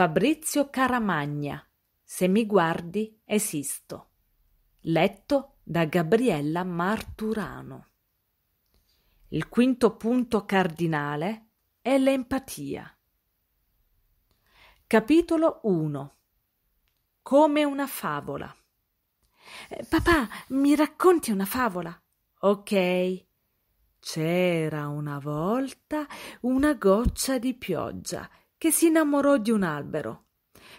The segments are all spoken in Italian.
Fabrizio Caramagna. Se mi guardi, esisto. Letto da Gabriella Marturano. Il quinto punto cardinale è l'empatia. Capitolo 1 Come una favola. Eh, papà, mi racconti una favola? Ok. C'era una volta una goccia di pioggia che si innamorò di un albero.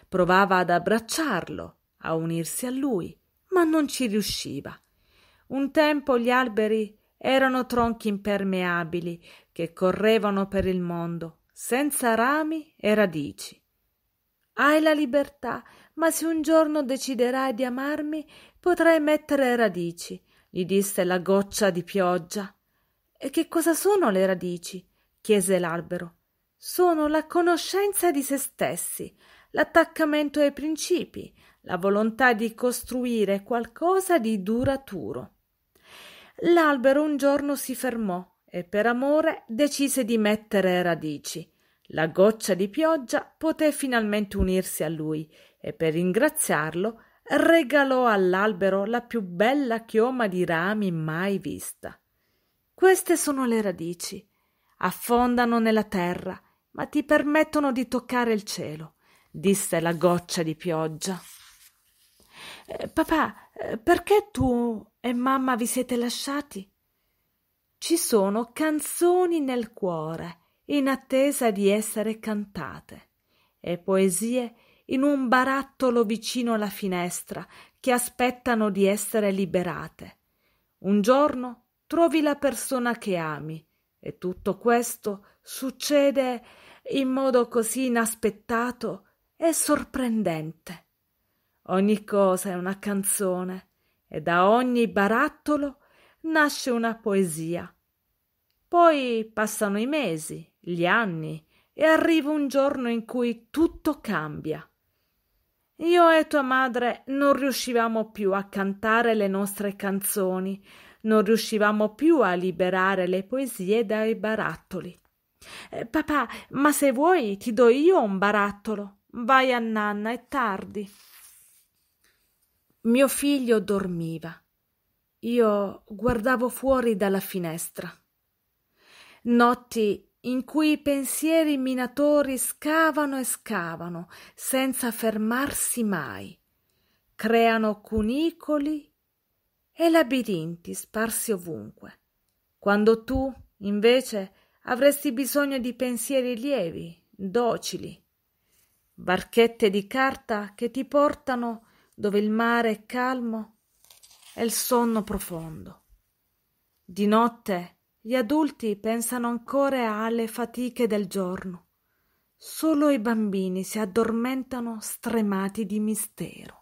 Provava ad abbracciarlo, a unirsi a lui, ma non ci riusciva. Un tempo gli alberi erano tronchi impermeabili che correvano per il mondo, senza rami e radici. Hai la libertà, ma se un giorno deciderai di amarmi, potrai mettere radici, gli disse la goccia di pioggia. E che cosa sono le radici? chiese l'albero sono la conoscenza di se stessi, l'attaccamento ai principi, la volontà di costruire qualcosa di duraturo. L'albero un giorno si fermò e per amore decise di mettere radici. La goccia di pioggia poté finalmente unirsi a lui e per ringraziarlo regalò all'albero la più bella chioma di rami mai vista. Queste sono le radici. Affondano nella terra ma ti permettono di toccare il cielo, disse la goccia di pioggia. Eh, papà, eh, perché tu e mamma vi siete lasciati? Ci sono canzoni nel cuore in attesa di essere cantate e poesie in un barattolo vicino alla finestra che aspettano di essere liberate. Un giorno trovi la persona che ami e tutto questo succede in modo così inaspettato e sorprendente. Ogni cosa è una canzone e da ogni barattolo nasce una poesia. Poi passano i mesi, gli anni e arriva un giorno in cui tutto cambia. Io e tua madre non riuscivamo più a cantare le nostre canzoni, non riuscivamo più a liberare le poesie dai barattoli. Eh, papà, ma se vuoi ti do io un barattolo. Vai a nanna, è tardi. Mio figlio dormiva. Io guardavo fuori dalla finestra. Notti in cui i pensieri minatori scavano e scavano senza fermarsi mai. Creano cunicoli e labirinti sparsi ovunque. Quando tu, invece, Avresti bisogno di pensieri lievi, docili, barchette di carta che ti portano dove il mare è calmo e il sonno profondo. Di notte gli adulti pensano ancora alle fatiche del giorno. Solo i bambini si addormentano stremati di mistero.